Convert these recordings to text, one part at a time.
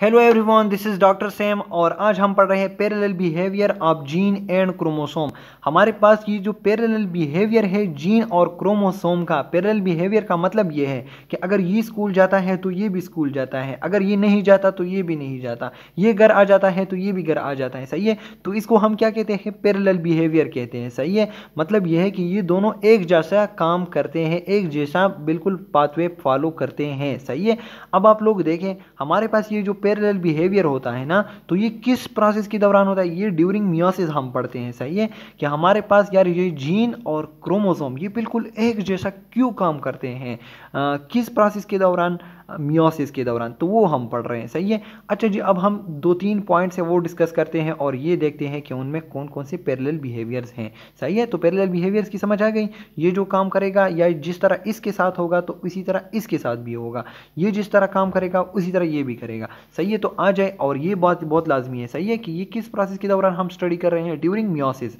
hello everyone this is doctor Sam और आज हम पढ़ रहे हैं parallel behaviour of gene and chromosome हमारे पास ये जो पैरेलल बिहेवियर है जीन और क्रोमोसोम का पैरेलल बिहेवियर का मतलब ये है कि अगर ये स्कूल जाता है तो ये भी स्कूल जाता है अगर ये नहीं जाता तो ये भी नहीं जाता ये घर आ जाता है तो ये भी घर आ जाता है सही है तो इसको हम क्या कहते हैं पैरेलल बिहेवियर कहते हैं सही है मतलब यह है कि ये दोनों एक जैसा काम करते हैं एक जैसा बिल्कुल पाथवे फॉलो करते हैं सही है अब आप लोग देखें हमारे पास ये जो पैरेलल बिहेवियर होता है ना तो ये किस प्रोसेस के दौरान होता है ये ड्यूरिंग मियोसिस हम पढ़ते हैं सही है कि हमारे पास यार ये जीन और क्रोमोसोम ये बिल्कुल एक जैसा क्यों काम करते हैं आ, किस प्रोसेस के दौरान मियोसिस के दौरान तो वो हम पढ़ रहे हैं सही है अच्छा जी अब हम दो तीन पॉइंट्स से वो डिस्कस करते हैं और ये देखते हैं कि उनमें कौन कौन से पैरेलल बिहेवियर्स हैं सही है तो पैरेलल बिहेवियर्स की समझ आ गई ये जो काम करेगा या जिस तरह इसके साथ होगा तो इसी तरह इसके साथ भी होगा ये जिस तरह काम करेगा उसी तरह ये भी करेगा सही है तो आ जाए और ये बात बहुत लाजमी है सही है कि ये किस प्रोसेस के दौरान हम स्टडी कर रहे हैं ड्यूरिंग मियोसिस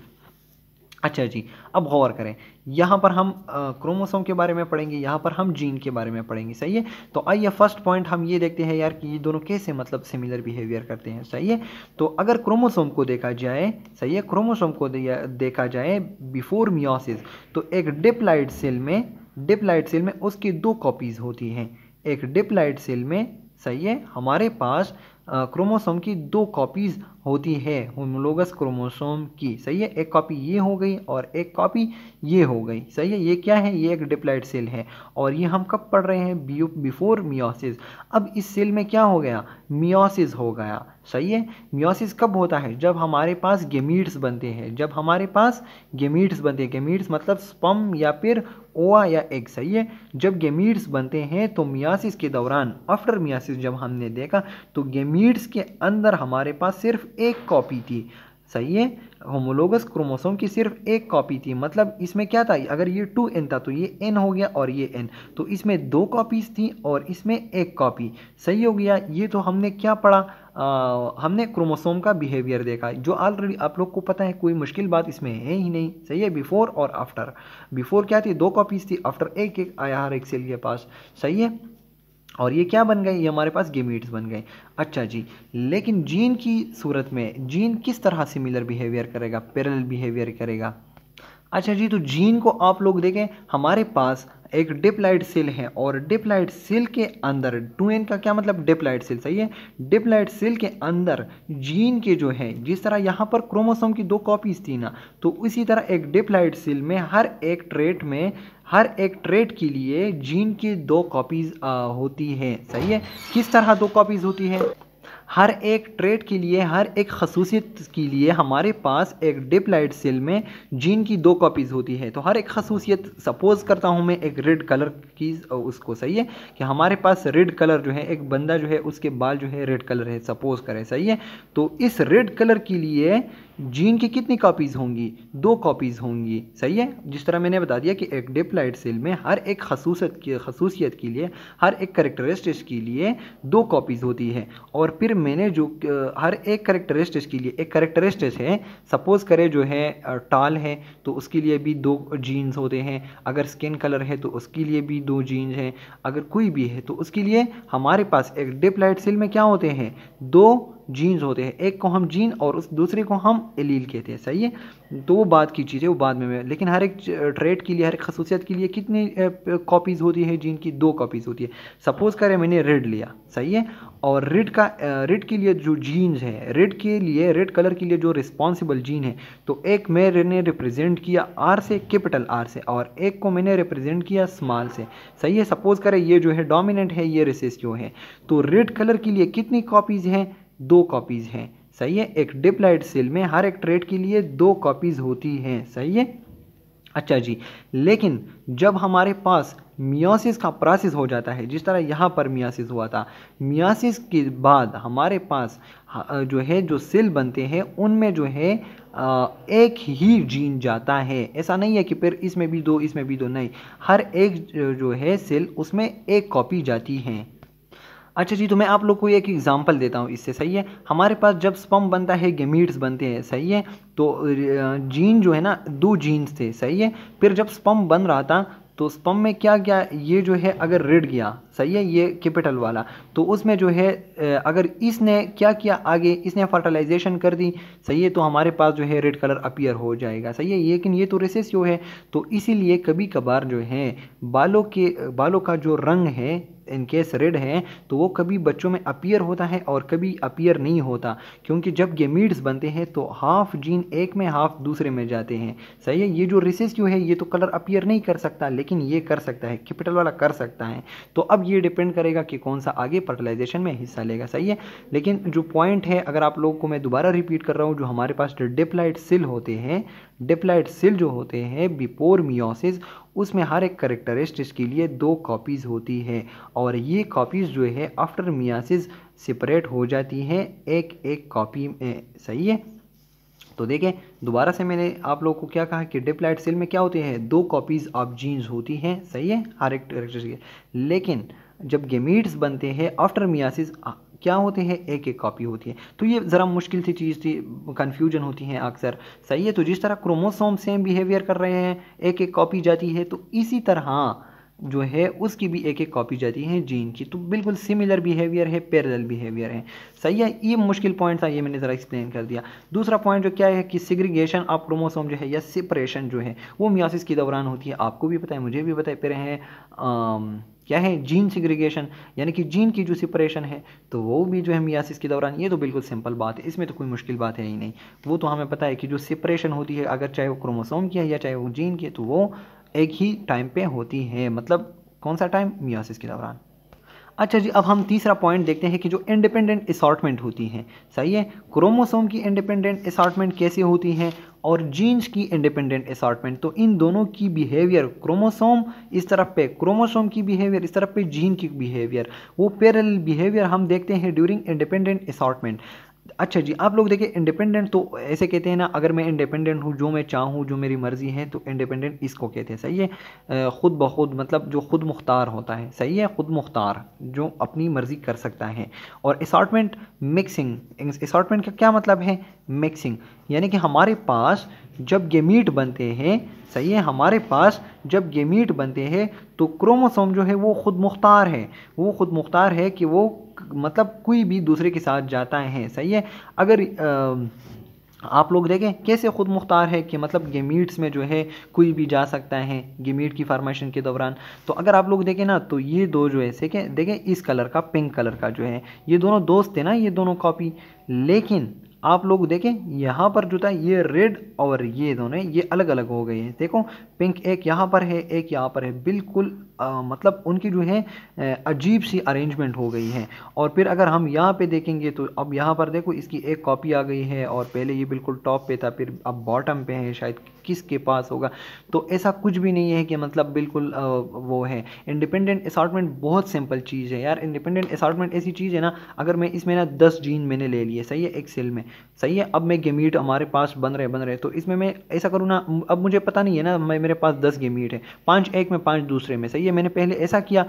अच्छा जी अब गौर करें यहाँ पर हम क्रोमोसोम के बारे में पढ़ेंगे यहाँ पर हम जीन के बारे में पढ़ेंगे सही है तो आइए फर्स्ट पॉइंट हम ये देखते हैं यार कि ये दोनों कैसे मतलब सिमिलर बिहेवियर करते हैं सही है तो अगर क्रोमोसोम को देखा जाए सही है क्रोमोसोम को देखा जाए बिफोर मियोसिस तो एक डिप्लाइड सेल में डिप्लाइड सेल में उसकी दो कॉपीज़ होती हैं एक डिप्लाइड सेल में सही है हमारे पास क्रोमोसोम की दो कॉपीज़ होती है होमोलोगस क्रोमोसोम की सही है एक कॉपी ये हो गई और एक कॉपी ये हो गई सही है ये क्या है ये एक डिप्लाइड सेल है और ये हम कब पढ़ रहे हैं बी बिफोर मियोसिस अब इस सेल में क्या हो गया मियोसिस हो गया सही है मियोसिस कब होता है जब हमारे पास गेमीट्स बनते हैं जब हमारे पास गेमीट्स बनते हैं गेमीट्स मतलब स्पम या फिर ओआ या एग सही है जब गेमीट्स बनते हैं तो मियासिस के दौरान आफ्टर मियासिस जब हमने देखा तो गेमीट्स के अंदर हमारे पास सिर्फ एक कॉपी थी सही है होमोलोगस क्रोमोसोम की सिर्फ एक कॉपी थी मतलब इसमें क्या था अगर ये टू एन था तो ये एन हो गया और ये एन तो इसमें दो कॉपीज़ थी और इसमें एक कॉपी सही हो गया ये तो हमने क्या पढ़ा आ, हमने क्रोमोसोम का बिहेवियर देखा जो ऑलरेडी आप लोग को पता है कोई मुश्किल बात इसमें है ही नहीं सही है बिफ़ोर और आफ्टर बिफ़ोर क्या थी दो कॉपीज़ थी आफ्टर एक एक आया हर एक सेल के पास सही है और ये क्या बन गए ये हमारे पास गेमीट्स बन गए अच्छा जी लेकिन जीन की सूरत में जीन किस तरह सिमिलर बिहेवियर करेगा पैरल बिहेवियर करेगा अच्छा जी तो जीन को आप लोग देखें हमारे पास एक डिपलाइट सेल है और डिपलाइट सेल के अंदर टू एन का क्या मतलब डिपलाइट सेल सही है डिपलाइट सेल के अंदर जीन के जो है जिस तरह यहाँ पर क्रोमोसोम की दो कॉपीज थी ना तो उसी तरह एक डिपलाइट सेल में हर एक ट्रेट में हर एक ट्रेट के लिए जीन की दो कॉपीज होती है सही है किस तरह दो कॉपीज होती है हर एक ट्रेड के लिए हर एक खसूसियत के लिए हमारे पास एक लाइट सेल में जीन की दो कॉपीज़ होती है तो हर एक खसूसियत सपोज़ करता हूँ मैं एक रेड कलर की उसको सही है कि हमारे पास रेड कलर जो है एक बंदा जो है उसके बाल जो है रेड कलर है सपोज़ करें सही है तो इस रेड कलर के लिए जीन की कितनी कॉपीज़ होंगी दो कॉपीज़ होंगी सही है जिस तरह मैंने बता दिया कि एक डिप्लाइड सेल में हर एक खसूसत की खसूसियत के लिए हर एक करेक्टरिस्टिक्स के लिए दो कॉपीज़ होती है और फिर मैंने जो हर एक करेक्टरिस्टिक्स के लिए एक करेक्टरिस्टिक्स है सपोज़ करें जो है टाल है तो उसके लिए भी दो जीन्स होते हैं अगर स्किन कलर है तो उसके लिए भी दो जीन्स हैं अगर कोई भी है तो उसके लिए हमारे पास एक डिप्लाइड सेल में क्या होते हैं दो जीन्स होते हैं एक को हम जीन और उस दूसरे को हम एलील कहते हैं सही है तो वो बात की चीज़ है वो बाद में, मैं लेकिन हर एक ट्रेड के लिए हर एक खसूसियत के लिए कितनी कॉपीज़ होती है जीन की दो कॉपीज़ होती है सपोज़ करें मैंने रेड लिया सही है और रेड का रेड के लिए जो जीन्स है रेड के लिए रेड कलर के लिए जो रिस्पॉन्सिबल जीन है तो एक मैंने रिप्रेजेंट किया आर से कैपिटल आर से और एक को मैंने रिप्रेजेंट किया स्मॉल से सही है सपोज़ करें ये जो है डोमिनेंट है ये रिसेसिव है तो रेड कलर के लिए कितनी कॉपीज़ हैं दो कॉपीज़ हैं सही है एक डिप्लाइड सेल में हर एक ट्रेड के लिए दो कॉपीज़ होती हैं सही है अच्छा जी लेकिन जब हमारे पास मियासिस का प्रोसेस हो जाता है जिस तरह यहाँ पर मियासिस हुआ था मियासिस के बाद हमारे पास हाँ, जो है जो सेल बनते हैं उनमें जो है एक ही जीन जाता है ऐसा नहीं है कि फिर इसमें भी दो इसमें भी दो नहीं हर एक जो है सेल उसमें एक कॉपी जाती है अच्छा जी तो मैं आप लोग को एक एग्ज़ाम्पल देता हूँ इससे सही है हमारे पास जब स्पम बनता है गेमीट्स बनते हैं सही है तो जीन जो है ना दो जीन्स थे सही है फिर जब स्पम बन रहा था तो स्पम में क्या गया ये जो है अगर रेड गया सही है ये कैपिटल वाला तो उसमें जो है अगर इसने क्या किया आगे इसने फर्टिलाइजेशन कर दी सही है तो हमारे पास जो है रेड कलर अपियर हो जाएगा सही है लेकिन ये तो रेसेसिव है तो इसीलिए कभी कभार जो है बालों के बालों का जो रंग है इनकेस रेड है तो वो कभी बच्चों में अपियर होता है और कभी अपियर नहीं होता क्योंकि जब गेमीड्स बनते हैं तो हाफ जीन एक में हाफ दूसरे में जाते हैं सही है ये जो रिसेसिव है ये तो कलर अपियर नहीं कर सकता लेकिन ये कर सकता है कैपिटल वाला कर सकता है तो अब ये डिपेंड करेगा कि कौन सा आगे फर्टिलाइजेशन में हिस्सा लेगा सही है लेकिन जो पॉइंट है अगर आप लोगों को मैं दोबारा रिपीट कर रहा हूँ जो हमारे पास डिपलाइट सिल होते हैं डिप्लाइट सिल जो होते हैं बिपोर मियोसिस उसमें हर एक करेक्टरिस्ट के लिए दो कॉपीज़ होती है और ये कॉपीज़ जो है आफ्टर मियासिस सेपरेट हो जाती हैं एक एक कॉपी सही है तो देखें दोबारा से मैंने आप लोगों को क्या कहा कि डिप्लाइट सेल में क्या होते हैं दो कॉपीज़ ऑफ जीन्स होती हैं सही है हर एक करेक्टर लेकिन जब गेमीट्स बनते हैं आफ्टर मियासिस क्या होते हैं एक एक कॉपी होती है तो ये ज़रा मुश्किल सी चीज़ थी कन्फ्यूजन होती है अक्सर सही है तो जिस तरह क्रोमोसोम सेम बिहेवियर कर रहे हैं एक एक कॉपी जाती है तो इसी तरह जो है उसकी भी एक एक कॉपी जाती है जीन की तो बिल्कुल सिमिलर बिहेवियर है पैरेलल बिहेवियर है सही है ये मुश्किल पॉइंट था ये मैंने ज़रा एक्सप्लेन कर दिया दूसरा पॉइंट जो क्या है कि सिग्रीगेशन ऑफ क्रोमोसोम जो है या सेपरेशन जो है वो मियासिस के दौरान होती है आपको भी पता है मुझे भी पता है फिर है क्या है जीन सिग्रीगेशन यानी कि जीन की जो सेपरेशन है तो वो भी जो है मियासिस के दौरान ये तो बिल्कुल सिंपल बात है इसमें तो कोई मुश्किल बात है ही नहीं वो तो हमें पता है कि जो सेपरेशन होती है अगर चाहे वो क्रोमोसोम की है या चाहे वो जीन की है तो वो एक ही टाइम पे होती है मतलब कौन सा टाइम मियासिस के दौरान अच्छा जी अब हम तीसरा पॉइंट देखते हैं कि जो इंडिपेंडेंट असॉर्टमेंट होती है सही है क्रोमोसोम की इंडिपेंडेंट असॉर्टमेंट कैसे होती हैं और जीन्स की इंडिपेंडेंट असॉटमेंट तो इन दोनों की बिहेवियर क्रोमोसोम इस तरफ पे क्रोमोसोम की बिहेवियर इस तरफ पे जीन की बिहेवियर वो पैरल बिहेवियर हम देखते हैं ड्यूरिंग इंडिपेंडेंट असॉटमेंट अच्छा जी आप लोग देखिए इंडिपेंडेंट तो ऐसे कहते हैं ना अगर मैं इंडिपेंडेंट हूँ जो मैं चाहूँ जो मेरी मर्ज़ी है तो इंडिपेंडेंट इसको कहते हैं सही है ख़ुद ब खुद मतलब जो खुद मुख्तार होता है सही है ख़ुद मुख्तार जो अपनी मर्ज़ी कर सकता है और असॉटमेंट मिक्सिंग असॉटमेंट का क्या मतलब है मिक्सिंग यानी कि हमारे पास जब ये मीट बनते हैं सही है हमारे पास जब ये मीट बनते हैं तो क्रोमोसोम जो है वो ख़ुद मुख्तार है वो ख़ुद मुख्तार है कि वो मतलब कोई भी दूसरे के साथ जाता है सही है अगर आ, आप लोग देखें कैसे ख़ुद मुख्तार है कि मतलब गेमीट्स में जो है कोई भी जा सकता है गेमीट की फार्मेशन के दौरान तो अगर आप लोग देखें ना तो ये दो जो है देखें देखें इस कलर का पिंक कलर का जो है ये दोनों दोस्त हैं ना ये दोनों कॉपी लेकिन आप लोग देखें यहाँ पर जो था ये रेड और ये दोनों ये अलग अलग हो गए हैं देखो पिंक एक यहाँ पर है एक यहाँ पर है बिल्कुल आ, मतलब उनकी जो है अजीब सी अरेंजमेंट हो गई है और फिर अगर हम यहाँ पे देखेंगे तो अब यहाँ पर देखो इसकी एक कॉपी आ गई है और पहले ये बिल्कुल टॉप पे था फिर अब बॉटम पे है शायद किसके पास होगा तो ऐसा कुछ भी नहीं है कि मतलब बिल्कुल आ, वो है इंडिपेंडेंट असार्टमेंट बहुत सिंपल चीज़ है यार इंडिपेंडेंट असार्टमेंट ऐसी चीज़ है ना अगर मैं इसमें ना दस जीन मैंने ले लिए सही है एक सेल में सही है अब मैं गेमीट हमारे पास बन रहे बन रहे तो इसमें मैं ऐसा करूँ ना अब मुझे पता नहीं है ना मैं मेरे पास दस गेमीट है पाँच एक में पाँच दूसरे में सही है ये मैंने पहले ऐसा किया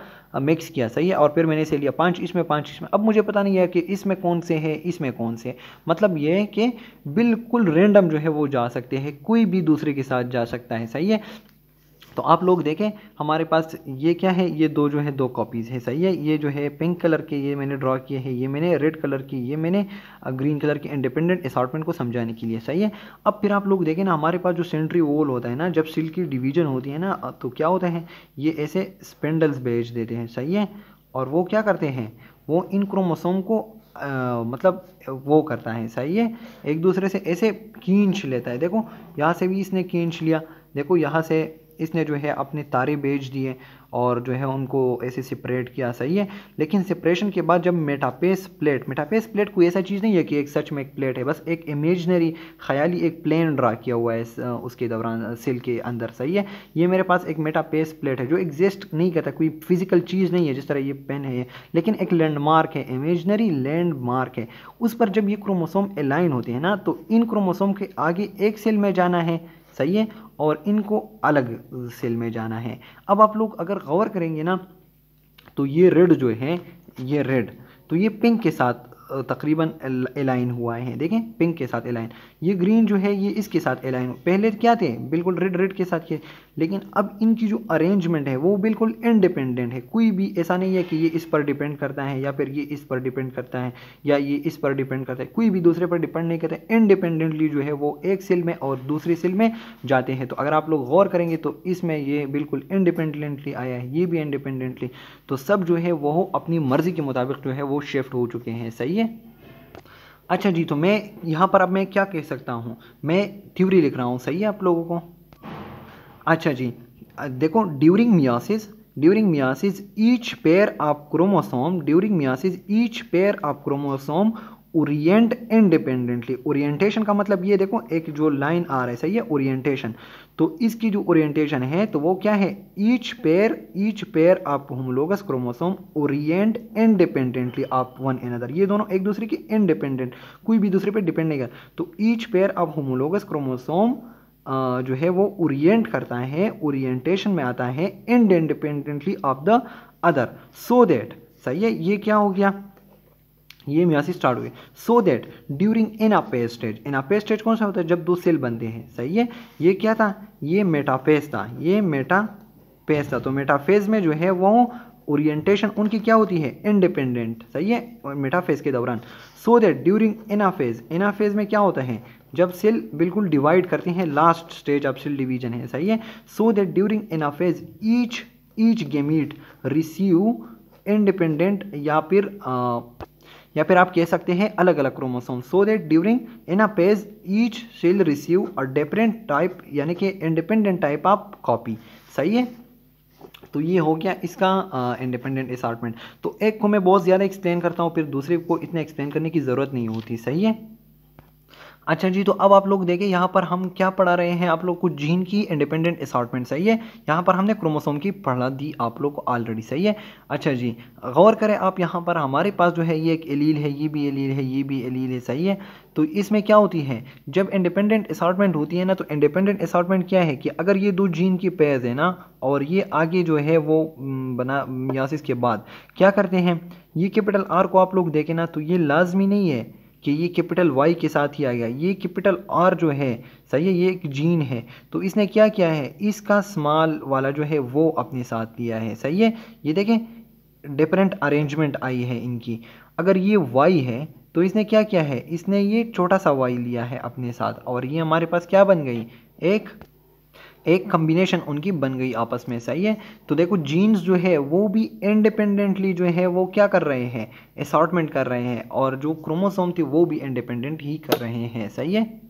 मिक्स किया सही है और फिर मैंने इसे लिया पाँच इसमें पाँच इसमें अब मुझे पता नहीं है कि इसमें कौन से है इसमें कौन से मतलब ये है कि बिल्कुल रेंडम जो है वो जा सकते हैं कोई भी दूसरे के साथ जा सकता है सही है तो आप लोग देखें हमारे पास ये क्या है ये दो जो है दो कॉपीज़ हैं सही है ये जो है पिंक कलर के ये मैंने ड्रॉ किए हैं ये मैंने रेड कलर की ये मैंने ग्रीन कलर के इंडिपेंडेंट असॉटमेंट को समझाने के लिए सही है अब फिर आप लोग देखें ना हमारे पास जो सेंट्री वोल होता है ना जब सिल्क की डिवीजन होती है ना तो क्या होता है ये ऐसे स्पेंडल्स भेज देते हैं सही है और वो क्या करते हैं वो इन क्रोमोसोम को आ, मतलब वो करता है सही है एक दूसरे से ऐसे कींच लेता है देखो यहाँ से भी इसने कींच लिया देखो यहाँ से इसने जो है अपने तारे बेच दिए और जो है उनको ऐसे सेपरेट किया सही है लेकिन सेपरेशन के बाद जब मेटापेस प्लेट मेटापेस प्लेट कोई ऐसा चीज़ नहीं है कि एक सच में एक प्लेट है बस एक इमेजनरी ख्याली एक प्लेन ड्रा किया हुआ है उसके दौरान सेल के अंदर सही है ये मेरे पास एक मेटापेस प्लेट है जो एग्जिस्ट नहीं करता कोई फिजिकल चीज़ नहीं है जिस तरह ये पेन है लेकिन एक लैंडमार्क है इमेजनरी लैंडमार्क है उस पर जब ये क्रोमोसोम अलाइन होते हैं ना तो इन क्रोमोसोम के आगे एक सेल में जाना है सही है और इनको अलग सेल में जाना है अब आप लोग अगर गौर करेंगे ना तो ये रेड जो है ये रेड तो ये पिंक के साथ तकरीबन अलाइन हुआ है देखें पिंक के साथ अलाइन ये ग्रीन जो है ये इसके साथ अलाइन पहले क्या थे बिल्कुल रेड रेड के साथ के लेकिन अब इनकी जो अरेंजमेंट है वो बिल्कुल इंडिपेंडेंट है कोई भी ऐसा नहीं है कि ये इस पर डिपेंड करता है या फिर ये इस पर डिपेंड करता है या ये इस पर डिपेंड करता है कोई भी दूसरे पर डिपेंड नहीं करता इंडिपेंडेंटली जो है वो एक सेल में और दूसरी सेल में जाते हैं तो अगर आप लोग गौर करेंगे तो इसमें ये बिल्कुल इंडिपेंडेंटली आया है ये भी इंडिपेंडेंटली तो सब जो है वो अपनी मर्जी के मुताबिक जो है वो शिफ्ट हो चुके हैं सही है अच्छा जी तो मैं यहाँ पर अब मैं क्या कह सकता हूँ मैं थ्योरी लिख रहा हूँ सही है आप लोगों को अच्छा जी देखो during meiosis during meiosis each pair of chromosome during meiosis each pair of chromosome orient independently orientation का मतलब ये देखो एक जो लाइन आ रहा है सही है ओरिएंटेशन तो इसकी जो ओरिएंटेशन है तो वो क्या है each pair each pair of homologous chromosome orient independently of one another ये दोनों एक दूसरे के इंडिपेंडेंट कोई भी दूसरे पे डिपेंड नहीं कर तो each pair of homologous chromosome जो है वो ओरिएंट करता है ओरिएंटेशन में आता है and independently of the other so that सही है ये क्या हो गया ये हम से स्टार्ट हुए so that during anaphase stage anaphase stage कौन सा होता है जब दो सेल बनते हैं सही है ये क्या था ये मेटाफेज था ये मेटाफेज था तो मेटाफेज में जो है वो ओरिएंटेशन उनकी क्या होती है इंडिपेंडेंट सही है मेटाफेज के दौरान so that during anaphase anaphase में क्या होता है जब सेल बिल्कुल डिवाइड करती हैं last stage of cell division है सही है so that during anaphase each each gamete receive independent या फिर आ, या फिर आप कह सकते हैं अलग अलग chromosome so that during anaphase each cell receive a different type यानी कि इंडिपेंडेंट टाइप ऑफ कॉपी सही है तो ये हो गया इसका इंडिपेंडेंट असार्टमेंट तो एक को मैं बहुत ज़्यादा एक्सप्लेन करता हूँ फिर दूसरे को इतना एक्सप्लेन करने की ज़रूरत नहीं होती सही है अच्छा जी तो अब आप लोग देखें यहाँ पर हम क्या पढ़ा रहे हैं आप लोग कुछ जीन की इंडिपेंडेंट असॉटमेंट सही है यहाँ पर हमने क्रोमोसोम की पढ़ा दी आप लोग को ऑलरेडी सही है अच्छा जी गौर करें आप यहाँ पर हमारे पास जो है ये एक एलील है ये भी एलील है ये भी एलील है सही है तो इसमें क्या होती है जब इंडिपेंडेंट असॉटमेंट होती है ना तो इंडिपेंडेंट असॉटमेंट क्या है कि अगर ये दो जीन की पैज है ना और ये आगे जो है वो बना यासिस के बाद क्या करते हैं ये कैपिटल आर को आप लोग देखें ना तो ये लाजमी नहीं है कि ये कैपिटल वाई के साथ ही आ गया ये कैपिटल आर जो है सही है ये एक जीन है तो इसने क्या किया है इसका स्मॉल वाला जो है वो अपने साथ लिया है सही है ये देखें डिफरेंट अरेंजमेंट आई है इनकी अगर ये वाई है तो इसने क्या किया है इसने ये छोटा सा वाई लिया है अपने साथ और ये हमारे पास क्या बन गई एक एक कम्बिनेशन उनकी बन गई आपस में सही है तो देखो जीन्स जो है वो भी इंडिपेंडेंटली जो है वो क्या कर रहे हैं असॉटमेंट कर रहे हैं और जो क्रोमोसोम थी वो भी इंडिपेंडेंट ही कर रहे हैं सही है